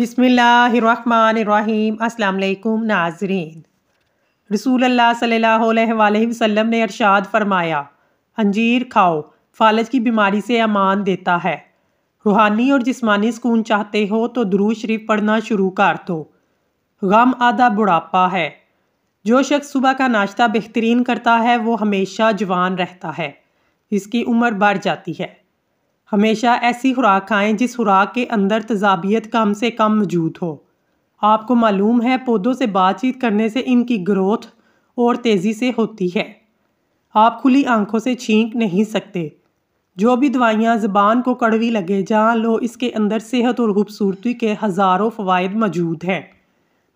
बिसमीम् अल्लाम नाजरीन रसूल अल्लाह सल्लल्लाहु ने अरशाद फरमाया अंजीर खाओ फालज की बीमारी से अमान देता है रूहानी और जिसमानी सुकून चाहते हो तो दरूज शरीफ पढ़ना शुरू कर दो गम आधा बुढ़ापा है जो शख्स सुबह का नाश्ता बेहतरीन करता है वो हमेशा जवान रहता है इसकी उम्र बढ़ जाती है हमेशा ऐसी खुराक खाएं जिस खुराक के अंदर तजाबियत कम से कम मौजूद हो आपको मालूम है पौधों से बातचीत करने से इनकी ग्रोथ और तेज़ी से होती है आप खुली आंखों से छींक नहीं सकते जो भी दवाइयाँ ज़बान को कड़वी लगे जान लो इसके अंदर सेहत और खूबसूरती के हज़ारों फ़वाद मौजूद हैं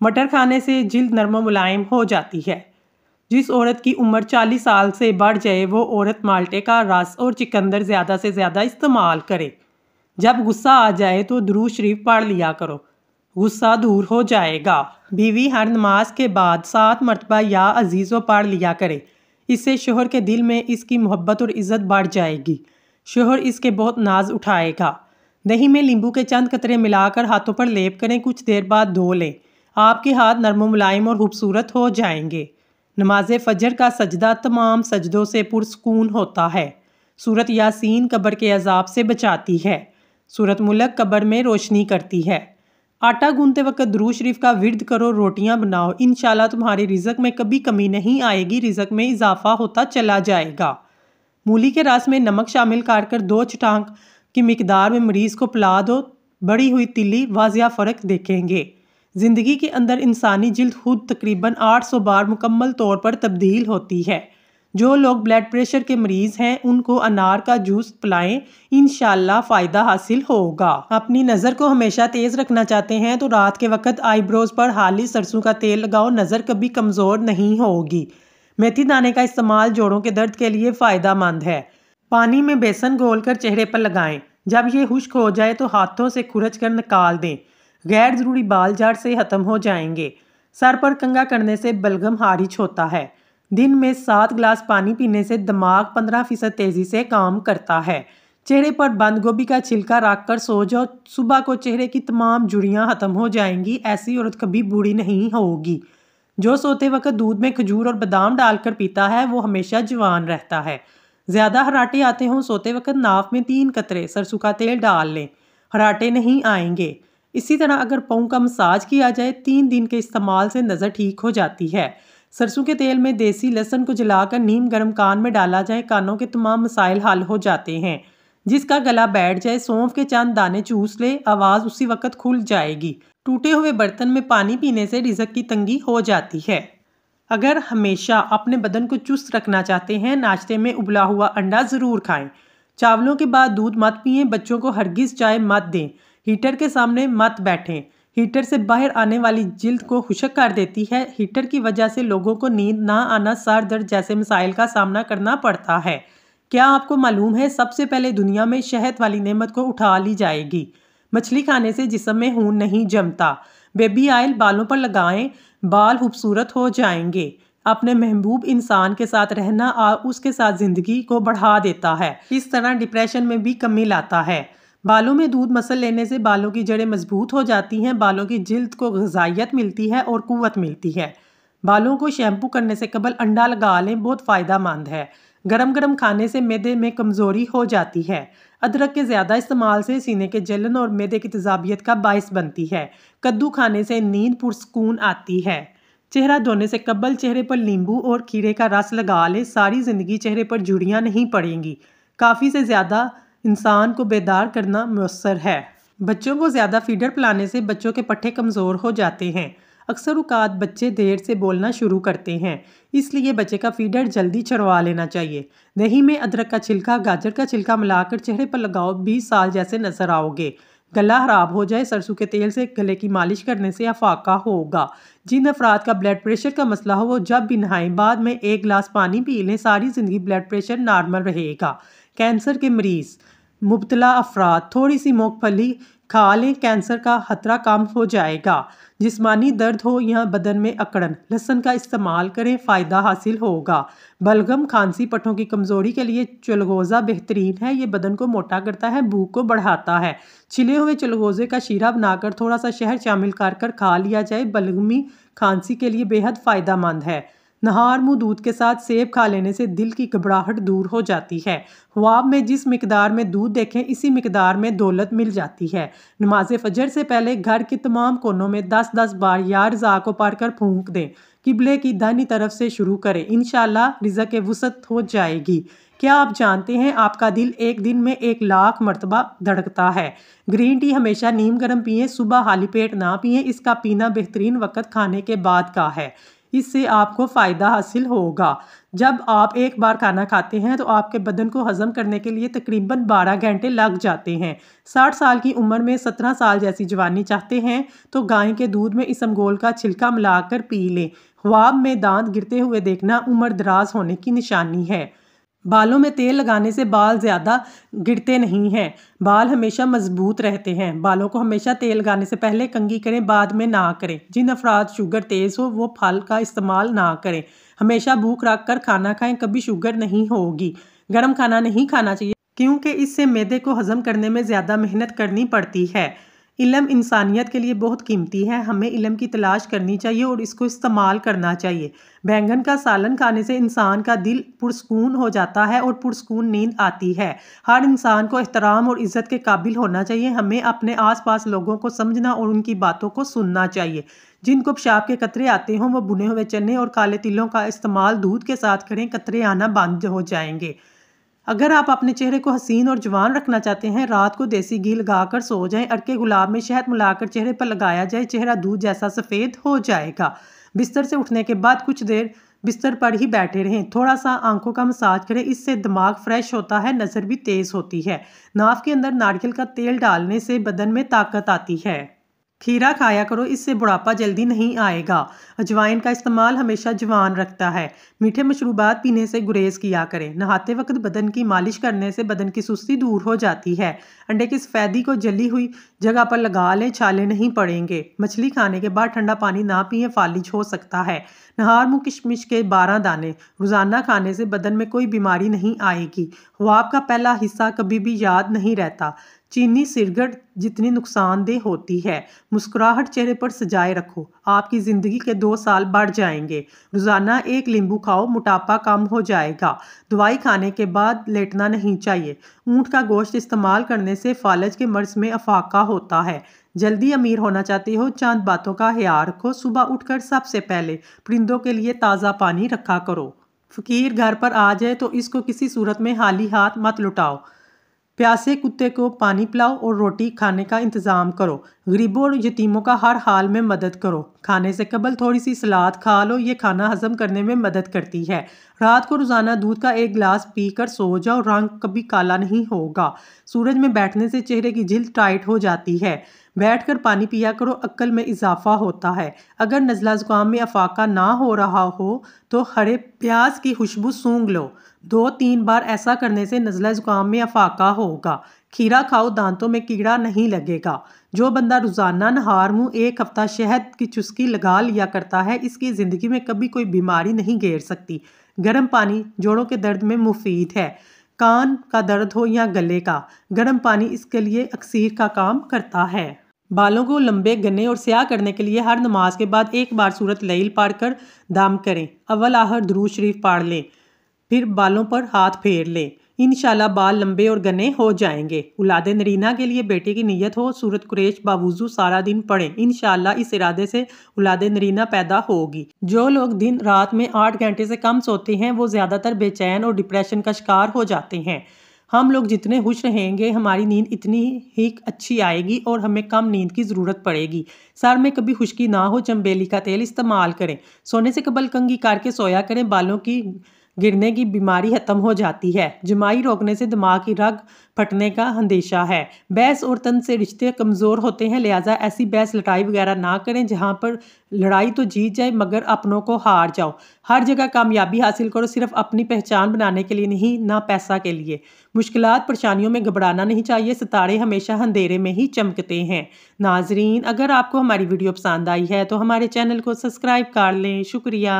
मटर खाने से जल्द नरम मुलायम हो जाती है जिस औरत की उम्र 40 साल से बढ़ जाए वो औरत माल्टे का रस और चिकंदर ज़्यादा से ज़्यादा इस्तेमाल करे जब गुस्सा आ जाए तो द्रू शरीफ पढ़ लिया करो गुस्सा दूर हो जाएगा बीवी हर नमाज के बाद सात मरतबा या अजीज़ों पढ़ लिया करे इससे शोहर के दिल में इसकी मोहब्बत और इज़्ज़त बढ़ जाएगी शोहर इसके बहुत नाज उठाएगा दही में नींबू के चंद कतरे मिलाकर हाथों पर लेप करें कुछ देर बाद धो लें आपके हाथ नरम मुलायम और खूबसूरत हो जाएंगे नमाज फजर का सजदा तमाम सजदों से पुरस्कून होता है सूरत यासीन कब्र के अजाब से बचाती है सूरत मुलक कब्र में रोशनी करती है आटा गूंदते वक्त द्रू शरीफ का विर्द करो रोटियां बनाओ इन तुम्हारे रिजक में कभी कमी नहीं आएगी रिजक में इजाफा होता चला जाएगा मूली के रास में नमक शामिल कर कर दो चटांक की मकदार में मरीज़ को पिला दो बड़ी हुई तिली वाजिया फ़र्क देखेंगे ज़िंदगी के अंदर इंसानी जल्द खुद तकरीबन 800 बार मुकम्मल तौर पर तब्दील होती है जो लोग ब्लड प्रेशर के मरीज़ हैं उनको अनार का जूस पिलाएं इन फ़ायदा हासिल होगा अपनी नज़र को हमेशा तेज़ रखना चाहते हैं तो रात के वक्त आईब्रोज़ पर हाली सरसों का तेल लगाओ नज़र कभी कमज़ोर नहीं होगी मेथी दाने का इस्तेमाल जोड़ों के दर्द के लिए फ़ायदा मंद है पानी में बेसन घोल कर चेहरे पर लगाएँ जब ये खुश्क हो जाए तो हाथों से खुरच कर निकाल दें गैर ज़रूरी बाल झाड़ से ख़त्म हो जाएंगे सर पर कंगा करने से बलगम हारिज होता है दिन में सात गिलास पानी पीने से दिमाग पंद्रह फीसद तेज़ी से काम करता है चेहरे पर बंद गोभी का छिलका रख कर सो जाओ सुबह को चेहरे की तमाम जुड़ियाँ ख़त्म हो जाएंगी ऐसी औरत कभी बूढ़ी नहीं होगी जो सोते वक्त दूध में खजूर और बादाम डालकर पीता है वो हमेशा जवान रहता है ज़्यादा हराटे आते हों सोते वक्त नाव में तीन कतरे सरसों का तेल डाल लें हराटे नहीं आएंगे इसी तरह अगर पाँव का मसाज किया जाए तीन दिन के इस्तेमाल से नज़र ठीक हो जाती है सरसों के तेल में देसी लहसन को जलाकर नीम गर्म कान में डाला जाए कानों के तमाम मसाइल हल हो जाते हैं जिसका गला बैठ जाए सौंफ के चांद दाने चूस ले आवाज़ उसी वक्त खुल जाएगी टूटे हुए बर्तन में पानी पीने से रिजक की तंगी हो जाती है अगर हमेशा अपने बदन को चुस्त रखना चाहते हैं नाश्ते में उबला हुआ अंडा ज़रूर खाएं चावलों के बाद दूध मत पिए बच्चों को हरगिज चाय मत दें हीटर के सामने मत बैठें हीटर से बाहर आने वाली जिल्द को खुशक कर देती है हीटर की वजह से लोगों को नींद ना आना सर दर्द जैसे मसाइल का सामना करना पड़ता है क्या आपको मालूम है सबसे पहले दुनिया में शहद वाली नेमत को उठा ली जाएगी मछली खाने से जिसम में हून नहीं जमता बेबी आयल बालों पर लगाएं बाल खूबसूरत हो जाएंगे अपने महबूब इंसान के साथ रहना और उसके साथ ज़िंदगी को बढ़ा देता है इस तरह डिप्रेशन में भी कमी लाता है बालों में दूध मसल लेने से बालों की जड़ें मजबूत हो जाती हैं बालों की जल्द को गजाइत मिलती है और कुत मिलती है बालों को शैम्पू करने से कबल अंडा लगा लें बहुत फ़ायदा मंद है गरम गरम खाने से मैदे में कमज़ोरी हो जाती है अदरक के ज़्यादा इस्तेमाल से सीने के जलन और मैदे की तजाबियत का बायस बनती है कद्दू खाने से नींद पुरस्कून आती है चेहरा धोने से कबल चेहरे पर नींबू और खीरे का रस लगा लें सारी ज़िंदगी चेहरे पर जुड़ियाँ नहीं पड़ेंगी काफ़ी से ज़्यादा इंसान को बेदार करना मैसर है बच्चों को ज़्यादा फीडर पिलाने से बच्चों के पट्ठे कमज़ोर हो जाते हैं अक्सर उकात बच्चे देर से बोलना शुरू करते हैं इसलिए बच्चे का फीडर जल्दी चढ़वा लेना चाहिए दही में अदरक का छिलका गाजर का छिलका मिलाकर चेहरे पर लगाओ बीस साल जैसे नजर आओगे गला खराब हो जाए सरसों के तेल से गले की मालिश करने से अफाका होगा जिन अफराद का ब्लड प्रेशर का मसला हो वो जब भी नहाएं बाद में एक गिलास पानी पी लें सारी ज़िंदगी ब्लड प्रेशर नॉर्मल रहेगा कैंसर के मरीज़ मुबतला अफराद थोड़ी सी मूँगफली खा लें कैंसर का खतरा कम हो जाएगा जिसमानी दर्द हो या बदन में अकड़न लहसन का इस्तेमाल करें फ़ायदा हासिल होगा बलगम खांसी पठों की कमज़ोरी के लिए चलगोज़ा बेहतरीन है ये बदन को मोटा करता है भूख को बढ़ाता है छिले हुए चलगोज़े का शीरा बनाकर थोड़ा सा शहर शामिल कर कर खा लिया जाए बलगमी खांसी के लिए बेहद फ़ायदा मंद है नहार मुँह दूध के साथ सेब खा लेने से दिल की घबराहट दूर हो जाती है ख्वाब में जिस मकदार में दूध देखें इसी मकदार में दौलत मिल जाती है नमाज फजर से पहले घर के तमाम कोनों में दस दस बार या रजा को पार कर फूक दें किबले की दानी तरफ से शुरू करें इन रिजा के वसत हो जाएगी क्या आप जानते हैं आपका दिल एक दिन में एक लाख मरतबा धड़कता है ग्रीन टी हमेशा नीम गर्म पिए सुबह हाली पेट ना पिए इसका पीना बेहतरीन वक्त खाने के बाद का है इससे आपको फ़ायदा हासिल होगा जब आप एक बार खाना खाते हैं तो आपके बदन को हज़म करने के लिए तकरीबन 12 घंटे लग जाते हैं 60 साल की उम्र में 17 साल जैसी जवानी चाहते हैं तो गाय के दूध में इसमगोल का छिलका मिलाकर पी लें ख्वाब में दांत गिरते हुए देखना उम्र दराज होने की निशानी है बालों में तेल लगाने से बाल ज़्यादा गिरते नहीं हैं बाल हमेशा मजबूत रहते हैं बालों को हमेशा तेल लगाने से पहले कंघी करें बाद में ना करें जिन अफराद शुगर तेज़ हो वो फल का इस्तेमाल ना करें हमेशा भूख रख कर खाना खाएं कभी शुगर नहीं होगी गर्म खाना नहीं खाना चाहिए क्योंकि इससे मैदे को हज़म करने में ज़्यादा मेहनत करनी पड़ती है इलम इंसानियत के लिए बहुत कीमती है हमें इलम की तलाश करनी चाहिए और इसको इस्तेमाल करना चाहिए बैंगन का सालन खाने से इंसान का दिल पुरस्कून हो जाता है और पुरस्कून नींद आती है हर इंसान को एहतराम और इज़्ज़त के काबिल होना चाहिए हमें अपने आसपास लोगों को समझना और उनकी बातों को सुनना चाहिए जिनको पेशाब के कतरे आते हों वो बुने हुए चने और काले तिलों का इस्तेमाल दूध के साथ करें कतरे आना बंद हो जाएंगे अगर आप अपने चेहरे को हसीन और जवान रखना चाहते हैं रात को देसी घी लगाकर सो जाएं अरके गुलाब में शहद मिलाकर चेहरे पर लगाया जाए चेहरा दूध जैसा सफ़ेद हो जाएगा बिस्तर से उठने के बाद कुछ देर बिस्तर पर ही बैठे रहें थोड़ा सा आंखों का मसाज करें इससे दिमाग फ्रेश होता है नज़र भी तेज़ होती है नाव के अंदर नारियल का तेल डालने से बदन में ताकत आती है खीरा खाया करो इससे बुढ़ापा जल्दी नहीं आएगा अजवाइन का इस्तेमाल हमेशा जवान रखता है मीठे मशरूबात पीने से गुरेज किया करें नहाते वक्त बदन की मालिश करने से बदन की सुस्ती दूर हो जाती है अंडे की सफ़ेदी को जली हुई जगह पर लगा लें छाले नहीं पड़ेंगे मछली खाने के बाद ठंडा पानी ना पिए फालिज हो सकता है नहार मुँह किशमिश के बारह दाने रोज़ाना खाने से बदन में कोई बीमारी नहीं आएगी ख्वाब का पहला हिस्सा कभी भी याद नहीं रहता चीनी सिरगट जितनी नुकसानदेह होती है मुस्कुराहट चेहरे पर सजाए रखो आपकी ज़िंदगी के दो साल बढ़ जाएंगे रोज़ाना एक नींबू खाओ मोटापा कम हो जाएगा दवाई खाने के बाद लेटना नहीं चाहिए ऊँट का गोश्त इस्तेमाल करने से फालज के मर्ज में अफाका होता है जल्दी अमीर होना चाहते हो चांद बातों का ख्याल रखो सुबह उठकर सबसे पहले परिंदों के लिए ताज़ा पानी रखा करो फ़कीर घर पर आ जाए तो इसको किसी सूरत में हाली हाथ मत लुटाओ प्यासे कुत्ते को पानी पिलाओ और रोटी खाने का इंतज़ाम करो गरीबों और यतीमों का हर हाल में मदद करो खाने से कबल थोड़ी सी सलाद खा लो ये खाना हजम करने में मदद करती है रात को रोज़ाना दूध का एक गिलास पीकर सो जाओ रंग कभी काला नहीं होगा सूरज में बैठने से चेहरे की झील टाइट हो जाती है बैठकर पानी पिया करो अक्ल में इजाफा होता है अगर नज़ला ज़ुकाम में अफाका ना हो रहा हो तो हरे प्याज की खुशबू सूंघ लो दो तीन बार ऐसा करने से नज़ला ज़ुकाम में अफाका होगा खीरा खाओ दांतों में कीड़ा नहीं लगेगा जो बंदा रोज़ाना नहार मुँह एक हफ़्ता शहद की चुस्की लगा लिया करता है इसकी ज़िंदगी में कभी कोई बीमारी नहीं घेर सकती गर्म पानी जोड़ों के दर्द में मुफीद है कान का दर्द हो या गले का गर्म पानी इसके लिए अक्सर का काम करता है बालों को लंबे गन्ने और स्याह करने के लिए हर नमाज के बाद एक बार सूरत लईल पाड़ कर दाम करें अव्वल आहर दरूज शरीफ पाड़ लें फिर बालों पर हाथ फेर लें इन बाल लंबे और गन्ने हो जाएंगे उलादे नरीना के लिए बेटे की नीयत हो सूरत कुरेश बावजू सारा दिन पढ़ें इन इस इरादे से उलादे नरीना पैदा होगी जो लोग दिन रात में आठ घंटे से कम सोते हैं वो ज़्यादातर बेचैन और डिप्रेशन का शिकार हो जाते हैं हम लोग जितने खुश रहेंगे हमारी नींद इतनी ही अच्छी आएगी और हमें कम नींद की ज़रूरत पड़ेगी सर में कभी खुश्की ना हो चम्बेली का तेल इस्तेमाल करें सोने से कबल कंगी करके सोया करें बालों की गिरने की बीमारी खत्म हो जाती है जमाई रोकने से दिमाग की रग फटने का अंदेशा है बहस और तन से रिश्ते कमज़ोर होते हैं लिहाजा ऐसी बहस लड़ाई वगैरह ना करें जहाँ पर लड़ाई तो जीत जाए मगर अपनों को हार जाओ हर जगह कामयाबी हासिल करो सिर्फ अपनी पहचान बनाने के लिए नहीं ना पैसा के लिए मुश्किल परेशानियों में घबराना नहीं चाहिए सितारे हमेशा अंधेरे में ही चमकते हैं नाजरीन अगर आपको हमारी वीडियो पसंद आई है तो हमारे चैनल को सब्सक्राइब कर लें शुक्रिया